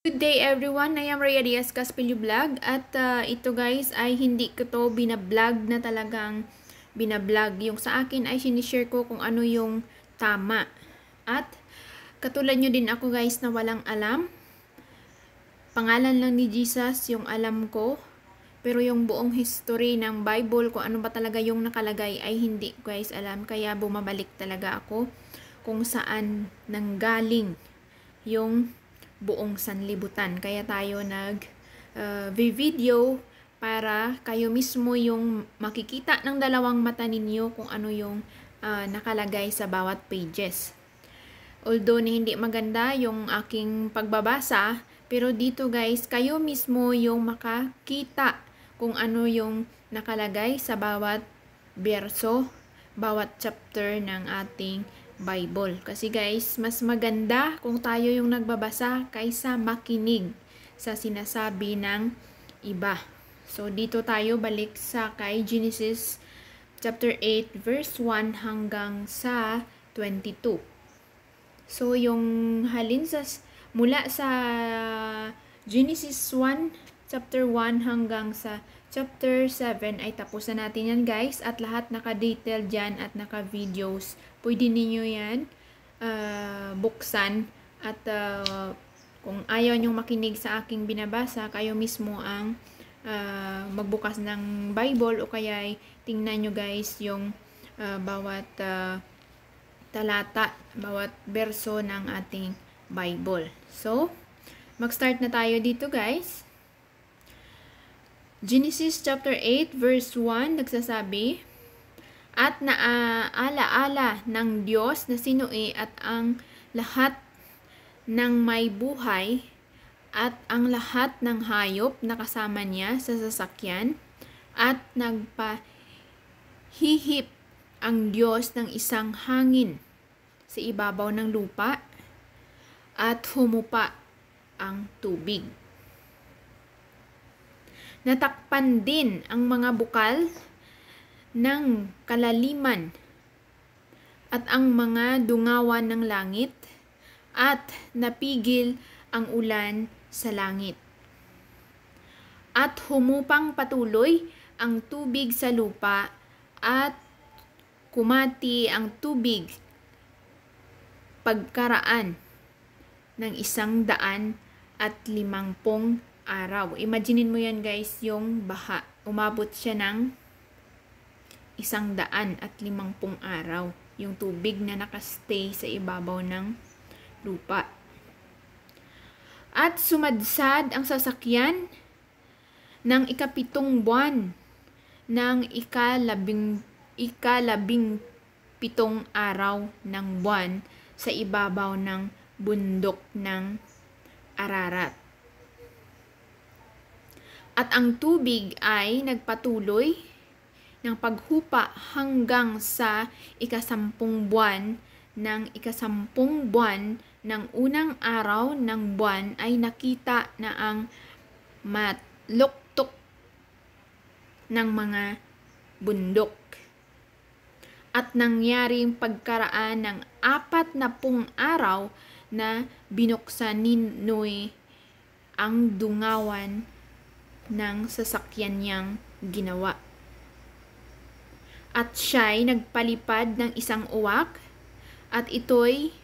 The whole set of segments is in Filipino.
Good day everyone, I am Rhea Diaz Caspillo Vlog at uh, ito guys ay hindi ko to binablog na talagang binablog. Yung sa akin ay sinishare ko kung ano yung tama. At katulad nyo din ako guys na walang alam. Pangalan lang ni Jesus yung alam ko. Pero yung buong history ng Bible kung ano ba talaga yung nakalagay ay hindi guys alam. Kaya bumabalik talaga ako kung saan nanggaling yung buong sanlibutan. Kaya tayo nag-video uh, para kayo mismo yung makikita ng dalawang mata ninyo kung ano yung uh, nakalagay sa bawat pages. Although na hindi maganda yung aking pagbabasa, pero dito guys, kayo mismo yung makakita kung ano yung nakalagay sa bawat berso, bawat chapter ng ating Bible. Kasi guys, mas maganda kung tayo yung nagbabasa kaysa makinig sa sinasabi ng iba. So dito tayo balik sa kay Genesis chapter 8 verse 1 hanggang sa 22. So yung halin sa mula sa Genesis 1 chapter 1 hanggang sa chapter 7 ay tapos na natin yan guys at lahat naka-detail dyan at naka-videos pwede ninyo yan uh, buksan at uh, kung ayaw nyong makinig sa aking binabasa, kayo mismo ang uh, magbukas ng Bible o kaya tingnan nyo guys yung uh, bawat uh, talata, bawat verso ng ating Bible. So, mag-start na tayo dito guys. Genesis chapter 8 verse 1 nagsasabi, at naaalaala ng Diyos na sinui at ang lahat ng may buhay at ang lahat ng hayop na kasama niya sa sasakyan at nagpahihip ang Diyos ng isang hangin sa ibabaw ng lupa at humupa ang tubig. Natakpan din ang mga bukal ng kalaliman at ang mga dungawan ng langit at napigil ang ulan sa langit. At humupang patuloy ang tubig sa lupa at kumati ang tubig pagkaraan ng isang daan at limangpong araw. Imaginin mo yan guys, yung baha. Umabot siya ng isang daan at limangpung araw yung tubig na nakastay sa ibabaw ng lupa. At sumadsad ang sasakyan ng ikapitong buwan ng ikalabing, ikalabing pitong araw ng buwan sa ibabaw ng bundok ng Ararat. At ang tubig ay nagpatuloy ng paghupa hanggang sa ikasampung buwan ng ikasampung buwan ng unang araw ng buwan ay nakita na ang matluktok ng mga bundok. At nangyaring pagkaraan ng apat na pung araw na binuksan ni Noe ang dungawan ng sasakyan niyang ginawa at siya'y nagpalipad ng isang uwak at ito'y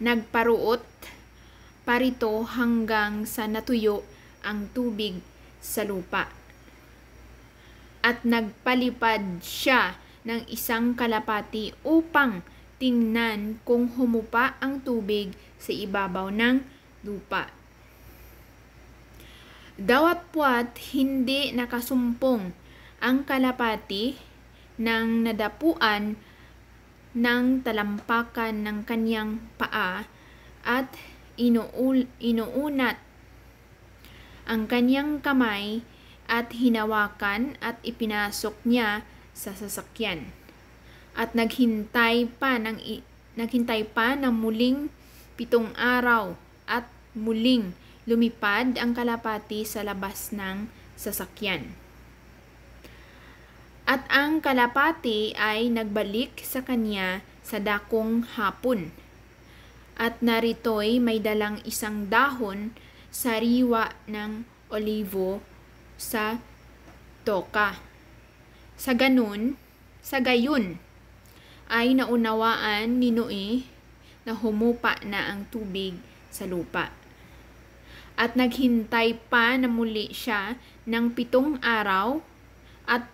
nagparuot parito hanggang sa natuyo ang tubig sa lupa. At nagpalipad siya ng isang kalapati upang tingnan kung humupa ang tubig sa ibabaw ng lupa. Dawat puat hindi nakasumpong ang kalapati nang nadapuan ng talampakan ng kanyang paa at inuul, inuunat ang kanyang kamay at hinawakan at ipinasok niya sa sasakyan. At naghintay pa ng naghintay pa ng muling pitong araw at muling lumipad ang kalapati sa labas ng sasakyan. At ang kalapati ay nagbalik sa kanya sa dakong hapon. At narito'y may dalang isang dahon sa riwa ng olivo sa toka. Sa ganun, sa gayon, ay naunawaan ni Noe na humupa na ang tubig sa lupa. At naghintay pa na muli siya ng pitong araw at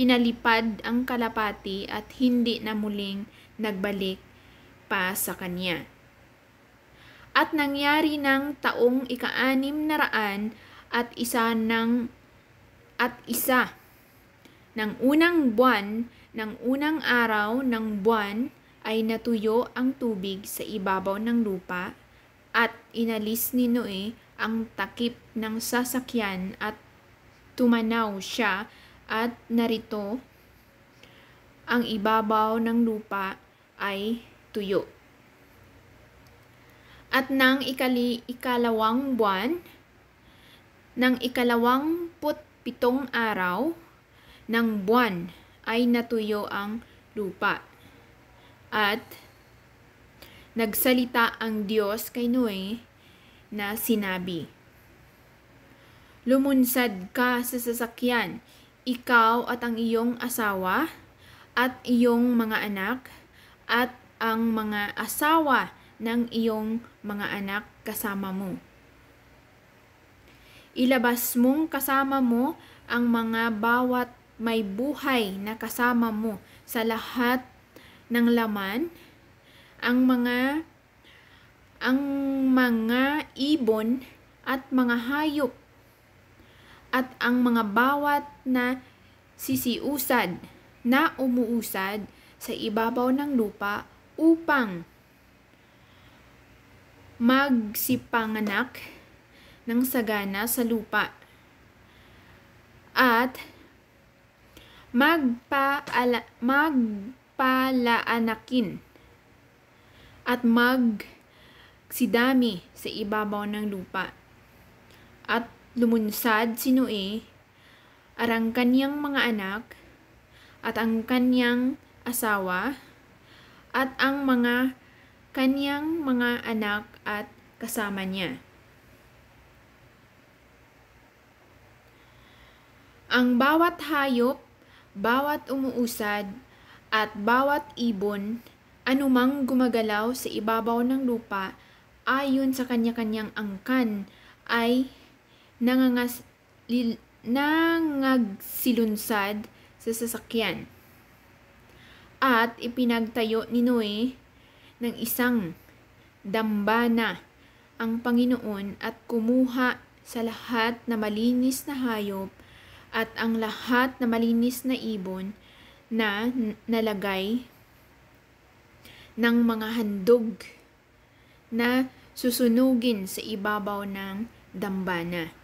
pinalipad ang kalapati at hindi na muling nagbalik pa sa kanya. At nangyari ng taong ika na raan at isa ng at isa ng unang buwan ng unang araw ng buwan ay natuyo ang tubig sa ibabaw ng lupa at inalis ni Noe ang takip ng sasakyan at tumanaw siya at narito, ang ibabaw ng lupa ay tuyo. At nang ikali, ikalawang buwan, ng ikalawang put pitong araw ng buwan ay natuyo ang lupa. At nagsalita ang Diyos kay Noe na sinabi, Lumunsad ka sa sasakyan, ikaw at ang iyong asawa at iyong mga anak at ang mga asawa ng iyong mga anak kasama mo. Ilabas mong kasama mo ang mga bawat may buhay na kasama mo sa lahat ng laman, ang mga ang mga ibon at mga hayop at ang mga bawat na sisiusad na umuusad sa ibabaw ng lupa upang magsipanganak ng sagana sa lupa at magpaala, magpalaanakin at magsidami sa ibabaw ng lupa at lumunsad si Noe, arang kanyang mga anak, at ang kanyang asawa, at ang mga kanyang mga anak at kasama niya. Ang bawat hayop, bawat umuusad, at bawat ibon, anumang gumagalaw sa ibabaw ng lupa ayon sa kanya-kanyang angkan ay nangangas, li, nangagsilunsad sa sasakyan. At ipinagtayo ni Noe ng isang dambana ang Panginoon at kumuha sa lahat na malinis na hayop at ang lahat na malinis na ibon na nalagay ng mga handog na susunugin sa ibabaw ng dambana.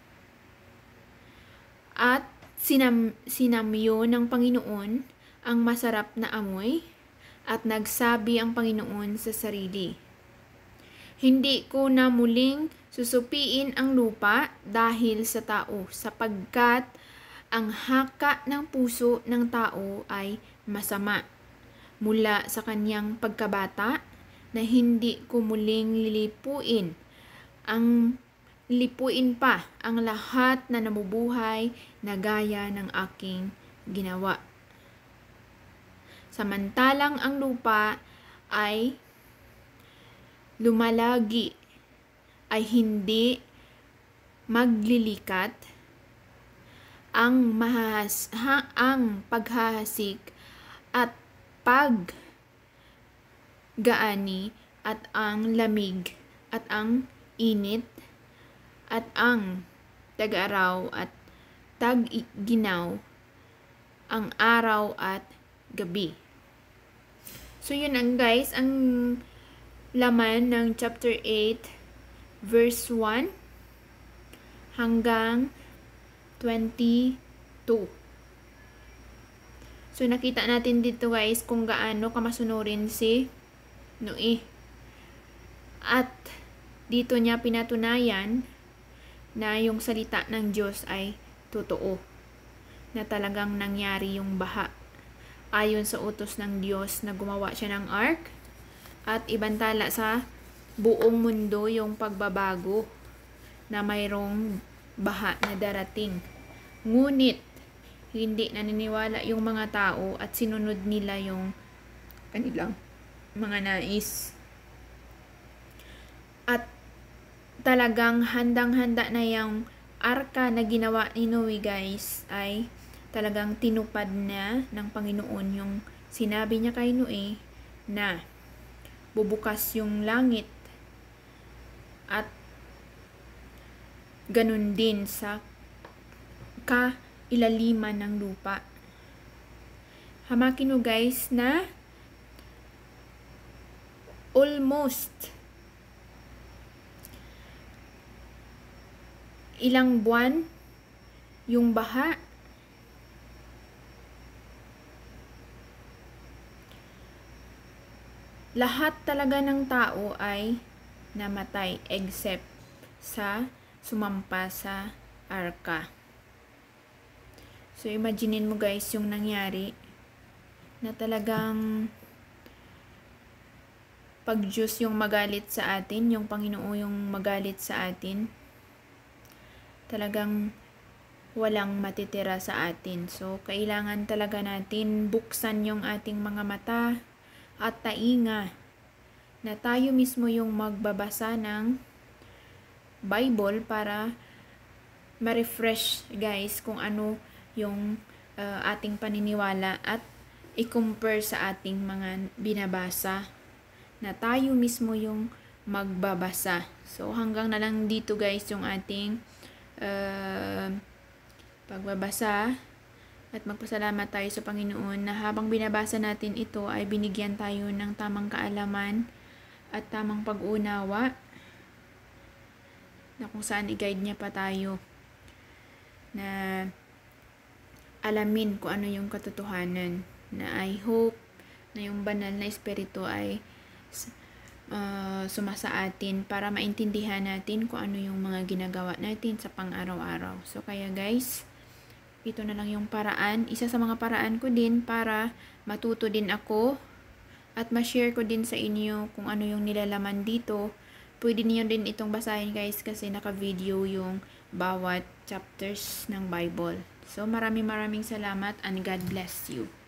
At sinam, sinamyo ng Panginoon ang masarap na amoy at nagsabi ang Panginoon sa sarili. Hindi ko na muling susupiin ang lupa dahil sa tao sapagkat ang haka ng puso ng tao ay masama mula sa kanyang pagkabata na hindi ko muling lilipuin ang lipuin pa ang lahat na namubuhay na gaya ng aking ginawa. Samantalang ang lupa ay lumalagi, ay hindi maglilikat, ang, mahas, ha, ang paghahasik at paggaani at ang lamig at ang init at ang tag-araw at tag-ginaw, ang araw at gabi. So, yun ang guys, ang laman ng chapter 8, verse 1 hanggang 22. So, nakita natin dito guys kung gaano kamasunurin si Noe. At dito niya pinatunayan na yung salita ng Diyos ay totoo, na talagang nangyari yung baha. Ayon sa utos ng Diyos na gumawa siya ng ark at ibantala sa buong mundo yung pagbabago na mayroong baha na darating. Ngunit, hindi naniniwala yung mga tao at sinunod nila yung kanilang mga nais. At talagang handang-handa na yung arka na ginawa ni Noe guys ay talagang tinupad na ng Panginoon yung sinabi niya kay Noe na bubukas yung langit at ganun din sa kailaliman ng lupa. Hamakin nyo guys na almost ilang buwan yung baha. Lahat talaga ng tao ay namatay except sa sumampa sa arka. So, imaginein mo guys yung nangyari na talagang pag Diyos yung magalit sa atin, yung Panginoon yung magalit sa atin talagang walang matitira sa atin. So, kailangan talaga natin buksan yung ating mga mata at tainga na tayo mismo yung magbabasa ng Bible para ma-refresh guys kung ano yung uh, ating paniniwala at i-compare sa ating mga binabasa na tayo mismo yung magbabasa. So hanggang na lang dito guys yung ating uh, pagbabasa at magpasalamat tayo sa Panginoon na habang binabasa natin ito ay binigyan tayo ng tamang kaalaman at tamang pag-unawa na kung saan i-guide niya pa tayo na alamin kung ano yung katotohanan na I hope na yung banal na espiritu ay uh, ah, suma sa atin para maintindihan natin kung ano yung mga ginagawa natin sa pang-araw-araw. So, kaya guys, ito na lang yung paraan. Isa sa mga paraan ko din para matuto din ako at ma-share ko din sa inyo kung ano yung nilalaman dito. Pwede niyo din itong basahin guys kasi naka-video yung bawat chapters ng Bible. So, maraming maraming salamat and God bless you.